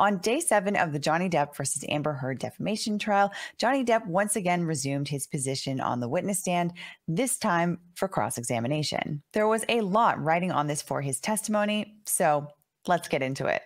On day seven of the Johnny Depp versus Amber Heard defamation trial, Johnny Depp once again resumed his position on the witness stand, this time for cross examination. There was a lot writing on this for his testimony, so let's get into it.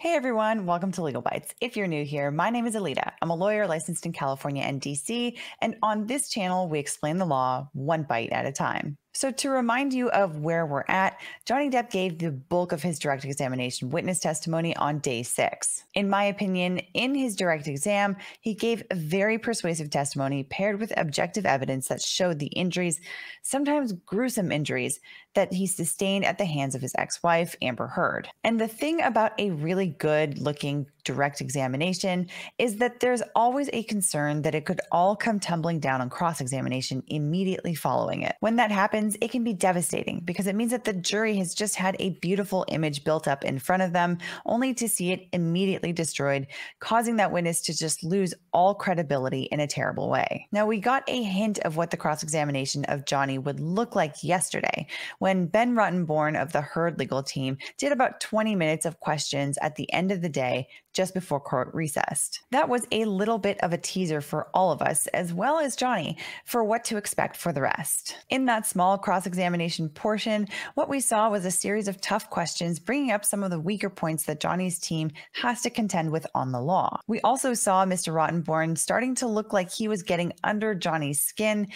Hey everyone, welcome to Legal Bites. If you're new here, my name is Alita. I'm a lawyer licensed in California and DC, and on this channel, we explain the law one bite at a time. So, to remind you of where we're at, Johnny Depp gave the bulk of his direct examination witness testimony on day six. In my opinion, in his direct exam, he gave very persuasive testimony paired with objective evidence that showed the injuries, sometimes gruesome injuries, that he sustained at the hands of his ex wife, Amber Heard. And the thing about a really good looking direct examination is that there's always a concern that it could all come tumbling down on cross examination immediately following it. When that happens, it can be devastating because it means that the jury has just had a beautiful image built up in front of them, only to see it immediately destroyed, causing that witness to just lose all credibility in a terrible way. Now, we got a hint of what the cross examination of Johnny would look like yesterday when Ben Rottenborn of the Heard legal team did about 20 minutes of questions at the end of the day just before court recessed. That was a little bit of a teaser for all of us, as well as Johnny, for what to expect for the rest. In that small cross examination portion, what we saw was a series of tough questions bringing up some of the weaker points that Johnny's team has to contend with on the law. We also saw Mr. Rottenborn starting to look like he was getting under Johnny's skin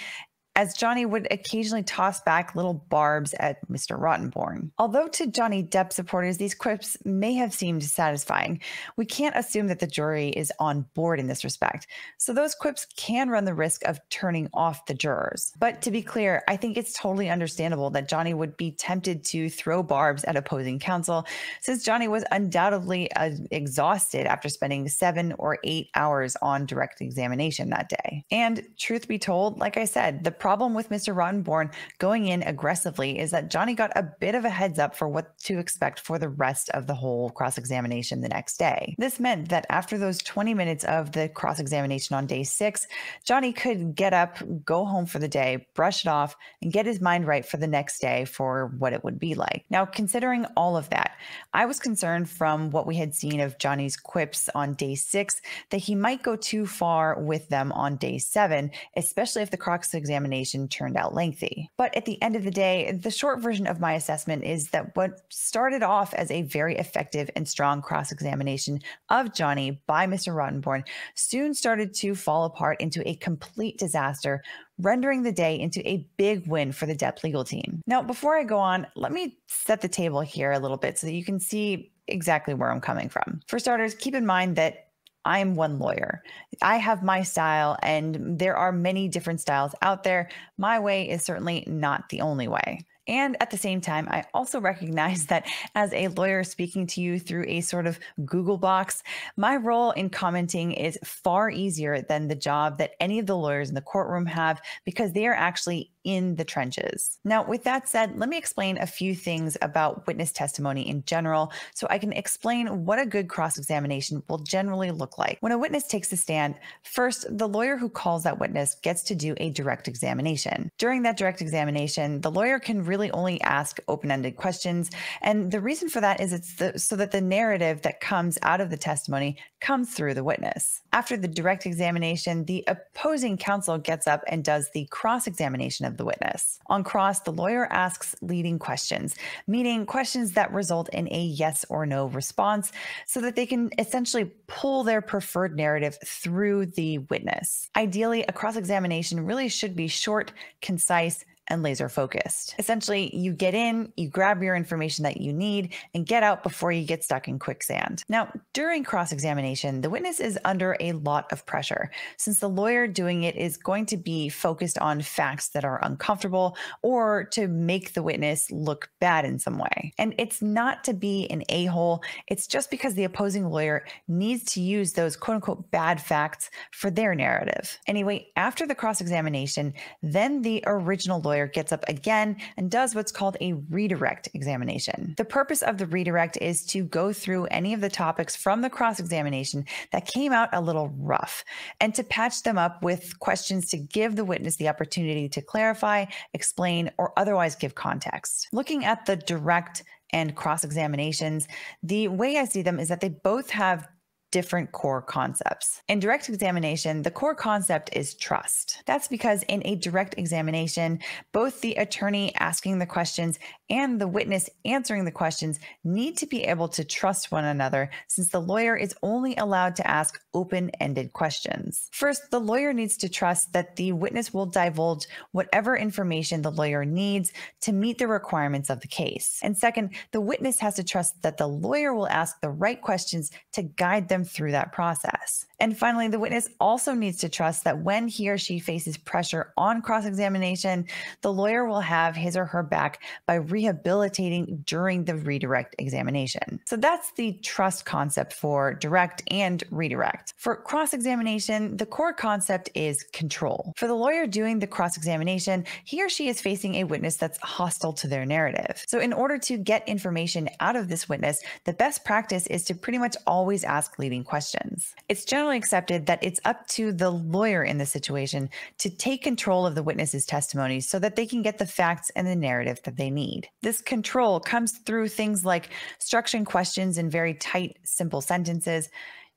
as Johnny would occasionally toss back little barbs at Mr. Rottenborn. Although to Johnny Depp supporters, these quips may have seemed satisfying, we can't assume that the jury is on board in this respect. So those quips can run the risk of turning off the jurors. But to be clear, I think it's totally understandable that Johnny would be tempted to throw barbs at opposing counsel, since Johnny was undoubtedly uh, exhausted after spending seven or eight hours on direct examination that day. And truth be told, like I said, the problem with Mr. Rottenborn going in aggressively is that Johnny got a bit of a heads up for what to expect for the rest of the whole cross examination the next day. This meant that after those 20 minutes of the cross examination on day six, Johnny could get up, go home for the day, brush it off, and get his mind right for the next day for what it would be like. Now, considering all of that, I was concerned from what we had seen of Johnny's quips on day six that he might go too far with them on day seven, especially if the cross examination examination turned out lengthy. But at the end of the day, the short version of my assessment is that what started off as a very effective and strong cross examination of Johnny by Mr. Rottenborn soon started to fall apart into a complete disaster rendering the day into a big win for the Depp legal team. Now, before I go on, let me set the table here a little bit so that you can see exactly where I'm coming from. For starters, keep in mind that I'm one lawyer. I have my style, and there are many different styles out there. My way is certainly not the only way. And at the same time, I also recognize that as a lawyer speaking to you through a sort of Google box, my role in commenting is far easier than the job that any of the lawyers in the courtroom have because they are actually in the trenches. Now, with that said, let me explain a few things about witness testimony in general so I can explain what a good cross examination will generally look like. When a witness takes the stand, first, the lawyer who calls that witness gets to do a direct examination. During that direct examination, the lawyer can really only ask open ended questions. And the reason for that is it's the, so that the narrative that comes out of the testimony comes through the witness. After the direct examination, the opposing counsel gets up and does the cross examination of the witness. On cross, the lawyer asks leading questions, meaning questions that result in a yes or no response so that they can essentially pull their preferred narrative through the witness. Ideally, a cross examination really should be short, concise, and laser focused. Essentially, you get in, you grab your information that you need, and get out before you get stuck in quicksand. Now, during cross examination, the witness is under a lot of pressure since the lawyer doing it is going to be focused on facts that are uncomfortable or to make the witness look bad in some way. And it's not to be an a hole, it's just because the opposing lawyer needs to use those quote unquote bad facts for their narrative. Anyway, after the cross examination, then the original lawyer employer gets up again and does what's called a redirect examination. The purpose of the redirect is to go through any of the topics from the cross examination that came out a little rough and to patch them up with questions to give the witness the opportunity to clarify, explain, or otherwise give context. Looking at the direct and cross examinations, the way I see them is that they both have different core concepts. In direct examination, the core concept is trust. That's because in a direct examination, both the attorney asking the questions and the witness answering the questions need to be able to trust one another since the lawyer is only allowed to ask open ended questions. First, the lawyer needs to trust that the witness will divulge whatever information the lawyer needs to meet the requirements of the case. And second, the witness has to trust that the lawyer will ask the right questions to guide them them through that process. And finally, the witness also needs to trust that when he or she faces pressure on cross examination, the lawyer will have his or her back by rehabilitating during the redirect examination. So that's the trust concept for direct and redirect. For cross examination, the core concept is control. For the lawyer doing the cross examination, he or she is facing a witness that's hostile to their narrative. So, in order to get information out of this witness, the best practice is to pretty much always ask leading questions. It's generally accepted that it's up to the lawyer in the situation to take control of the witness's testimony so that they can get the facts and the narrative that they need. This control comes through things like structuring questions in very tight, simple sentences,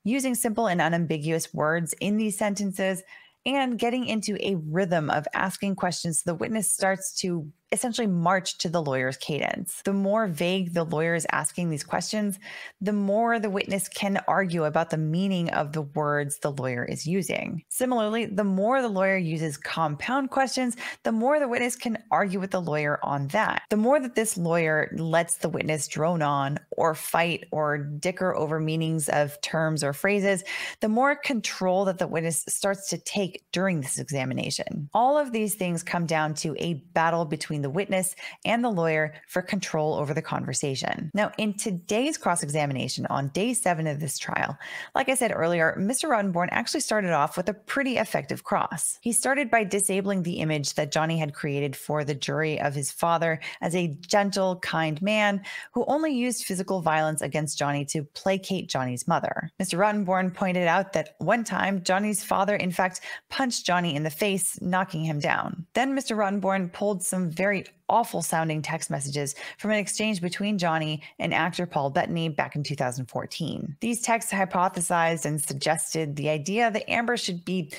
using simple and unambiguous words in these sentences, and getting into a rhythm of asking questions so the witness starts to essentially march to the lawyer's cadence. The more vague the lawyer is asking these questions, the more the witness can argue about the meaning of the words the lawyer is using. Similarly, the more the lawyer uses compound questions, the more the witness can argue with the lawyer on that. The more that this lawyer lets the witness drone on or fight or dicker over meanings of terms or phrases, the more control that the witness starts to take during this examination. All of these things come down to a battle between between the witness and the lawyer for control over the conversation. Now, in today's cross examination on day seven of this trial, like I said earlier, Mr. Rottenborn actually started off with a pretty effective cross. He started by disabling the image that Johnny had created for the jury of his father as a gentle, kind man who only used physical violence against Johnny to placate Johnny's mother. Mr. Rottenborn pointed out that one time Johnny's father, in fact, punched Johnny in the face, knocking him down. Then Mr. Rottenborn pulled some very very awful sounding text messages from an exchange between Johnny and actor Paul Bettany back in 2014. These texts hypothesized and suggested the idea that Amber should be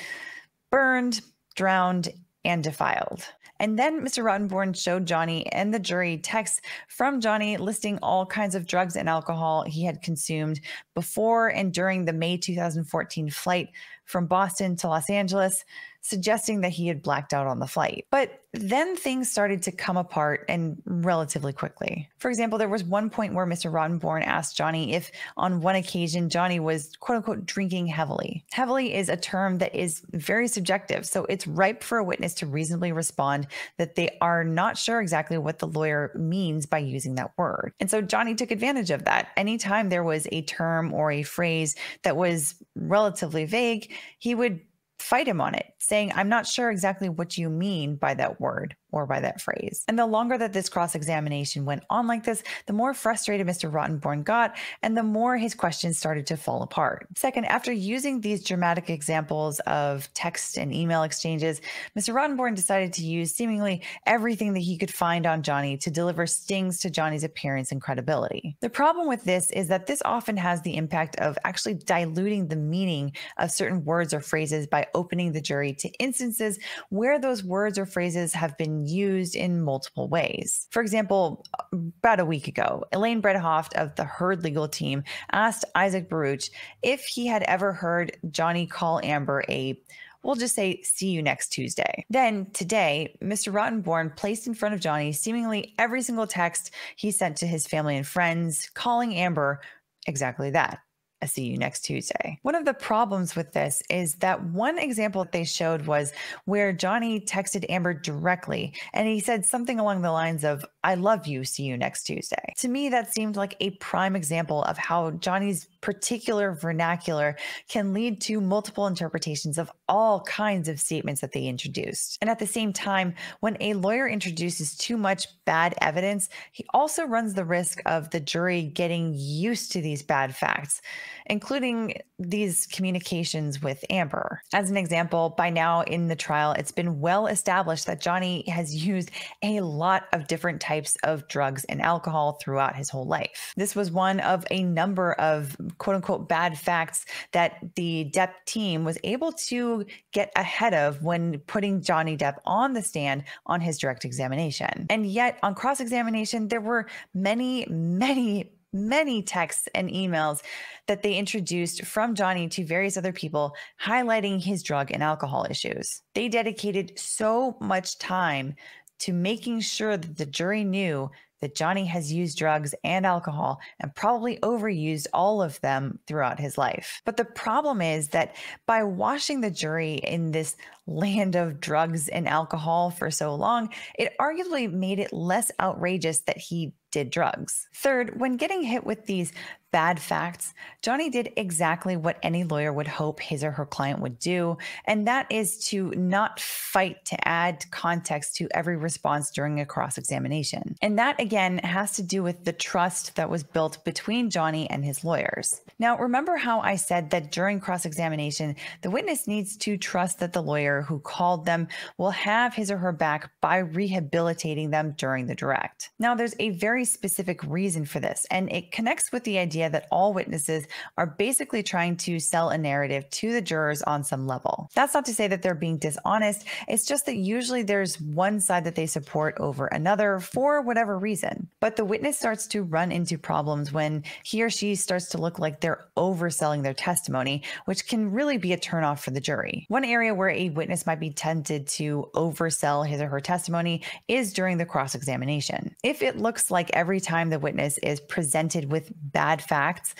burned, drowned, and defiled. And then Mr. Rottenborn showed Johnny and the jury texts from Johnny listing all kinds of drugs and alcohol he had consumed before and during the May 2014 flight from Boston to Los Angeles, suggesting that he had blacked out on the flight. But then things started to come apart and relatively quickly. For example, there was one point where Mr. Roddenborn asked Johnny if, on one occasion, Johnny was quote unquote drinking heavily. Heavily is a term that is very subjective, so it's ripe for a witness to reasonably respond that they are not sure exactly what the lawyer means by using that word. And so Johnny took advantage of that. Anytime there was a term or a phrase that was relatively vague, he would fight him on it, saying, I'm not sure exactly what you mean by that word or by that phrase. And the longer that this cross examination went on like this, the more frustrated Mr. Rottenborn got and the more his questions started to fall apart. Second, after using these dramatic examples of text and email exchanges, Mr. Rottenborn decided to use seemingly everything that he could find on Johnny to deliver stings to Johnny's appearance and credibility. The problem with this is that this often has the impact of actually diluting the meaning of certain words or phrases by opening the jury to instances where those words or phrases have been used in multiple ways. For example, about a week ago, Elaine Bredhoft of the Heard legal team asked Isaac Baruch if he had ever heard Johnny call Amber a We'll just say, see you next Tuesday. Then today, Mr. Rottenborn placed in front of Johnny seemingly every single text he sent to his family and friends, calling Amber exactly that I see you next Tuesday. One of the problems with this is that one example that they showed was where Johnny texted Amber directly and he said something along the lines of, I love you, see you next Tuesday. To me, that seemed like a prime example of how Johnny's particular vernacular can lead to multiple interpretations of all kinds of statements that they introduced. And at the same time, when a lawyer introduces too much bad evidence, he also runs the risk of the jury getting used to these bad facts including these communications with Amber. As an example, by now in the trial, it's been well established that Johnny has used a lot of different types of drugs and alcohol throughout his whole life. This was one of a number of quote unquote bad facts that the Depp team was able to get ahead of when putting Johnny Depp on the stand on his direct examination. And yet, on cross examination, there were many, many many texts and emails that they introduced from Johnny to various other people, highlighting his drug and alcohol issues. They dedicated so much time to making sure that the jury knew that Johnny has used drugs and alcohol and probably overused all of them throughout his life. But the problem is that by washing the jury in this land of drugs and alcohol for so long, it arguably made it less outrageous that he did drugs. Third, when getting hit with these bad facts, Johnny did exactly what any lawyer would hope his or her client would do, and that is to not fight to add context to every response during a cross examination. And that, again, has to do with the trust that was built between Johnny and his lawyers. Now, remember how I said that during cross examination, the witness needs to trust that the lawyer who called them will have his or her back by rehabilitating them during the direct. Now, there's a very specific reason for this, and it connects with the idea that all witnesses are basically trying to sell a narrative to the jurors on some level. That's not to say that they're being dishonest, it's just that usually there's one side that they support over another for whatever reason. But the witness starts to run into problems when he or she starts to look like they're overselling their testimony, which can really be a turnoff for the jury. One area where a witness witness might be tempted to oversell his or her testimony is during the cross examination if it looks like every time the witness is presented with bad facts,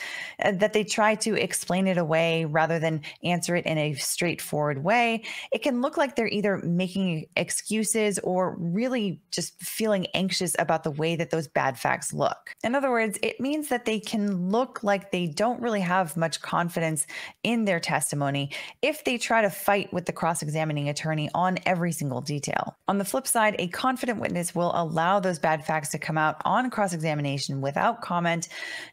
uh, that they try to explain it away rather than answer it in a straightforward way, it can look like they're either making excuses or really just feeling anxious about the way that those bad facts look. In other words, it means that they can look like they don't really have much confidence in their testimony if they try to fight with the cross examining attorney on every single detail. On the flip side, a confident witness will allow those bad facts facts to come out on cross examination without comment,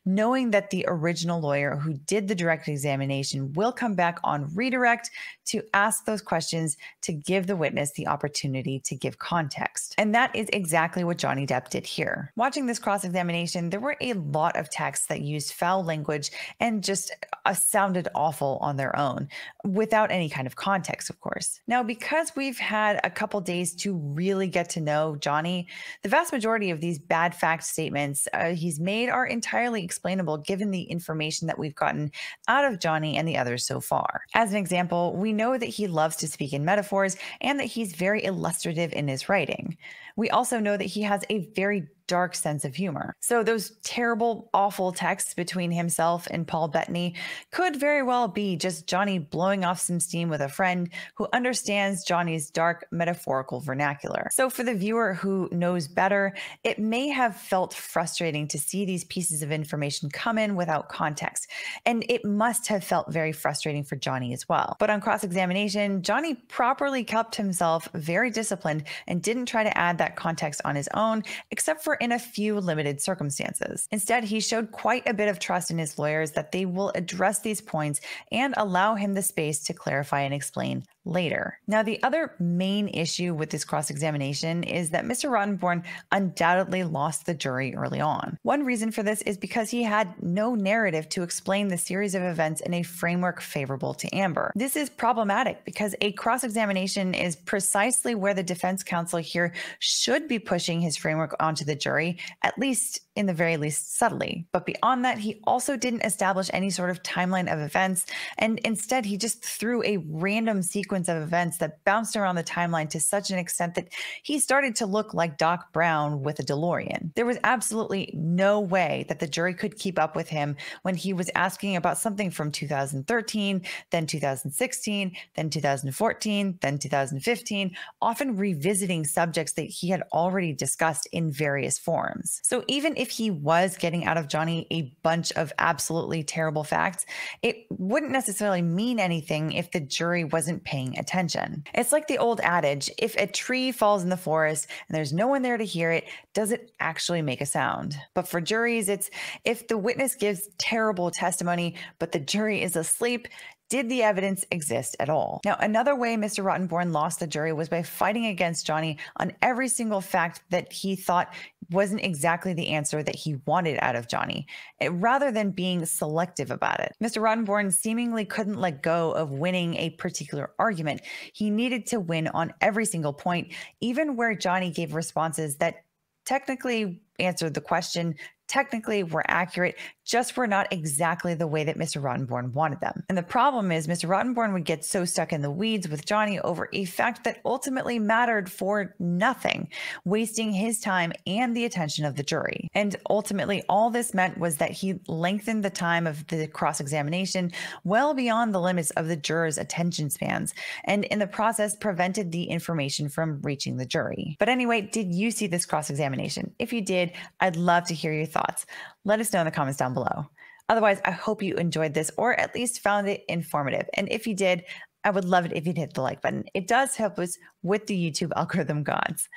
knowing that the original lawyer who did the direct examination will come back on redirect to ask those questions to give the witness the opportunity to give context. And that is exactly what Johnny Depp did here. Watching this cross examination, there were a lot of texts that used foul language and just uh, sounded awful on their own without any kind of context, of course. Now, because we've had a couple days to really get to know Johnny, the vast majority of these bad fact statements uh, he's made are entirely explainable given the information that we've gotten out of Johnny and the others so far. As an example, we know that he loves to speak in metaphors and that he's very illustrative in his writing. We also know that he has a very dark sense of humor. So those terrible, awful texts between himself and Paul Bettany could very well be just Johnny blowing off some steam with a friend who understands Johnny's dark metaphorical vernacular. So for the viewer who knows better, it may have felt frustrating to see these pieces of information come in without context. And it must have felt very frustrating for Johnny as well. But on cross-examination, Johnny properly kept himself very disciplined and didn't try to add that that context on his own, except for in a few limited circumstances. Instead, he showed quite a bit of trust in his lawyers that they will address these points and allow him the space to clarify and explain later. Now, the other main issue with this cross examination is that Mr. Rottenborn undoubtedly lost the jury early on. One reason for this is because he had no narrative to explain the series of events in a framework favorable to Amber. This is problematic because a cross examination is precisely where the defense counsel here should be pushing his framework onto the jury, at least in the very least subtly. But beyond that, he also didn't establish any sort of timeline of events. And instead, he just threw a random sequence of events that bounced around the timeline to such an extent that he started to look like Doc Brown with a DeLorean. There was absolutely no way that the jury could keep up with him when he was asking about something from 2013, then 2016, then 2014, then 2015, often revisiting subjects that he had already discussed in various forms. So even if if he was getting out of Johnny a bunch of absolutely terrible facts, it wouldn't necessarily mean anything if the jury wasn't paying attention. It's like the old adage if a tree falls in the forest and there's no one there to hear it, does it actually make a sound? But for juries, it's if the witness gives terrible testimony, but the jury is asleep, did the evidence exist at all? Now, another way Mr. Rottenborn lost the jury was by fighting against Johnny on every single fact that he thought wasn't exactly the answer that he wanted out of Johnny, eh, rather than being selective about it. Mr. Rottenborn seemingly couldn't let go of winning a particular argument. He needed to win on every single point, even where Johnny gave responses that technically answered the question Technically, were accurate, just were not exactly the way that Mr. Rottenborn wanted them. And the problem is, Mr. Rottenborn would get so stuck in the weeds with Johnny over a fact that ultimately mattered for nothing, wasting his time and the attention of the jury. And ultimately, all this meant was that he lengthened the time of the cross examination well beyond the limits of the jurors' attention spans, and in the process, prevented the information from reaching the jury. But anyway, did you see this cross examination? If you did, I'd love to hear your thoughts thoughts? Let us know in the comments down below. Otherwise, I hope you enjoyed this or at least found it informative. And if you did, I would love it if you'd hit the like button. It does help us with the YouTube algorithm gods.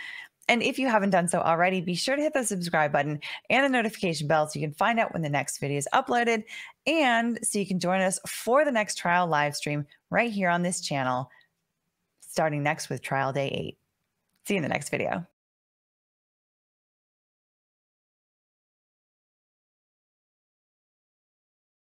And if you haven't done so already, be sure to hit the subscribe button and the notification bell so you can find out when the next video is uploaded and so you can join us for the next trial live stream right here on this channel, starting next with trial day eight. See you in the next video.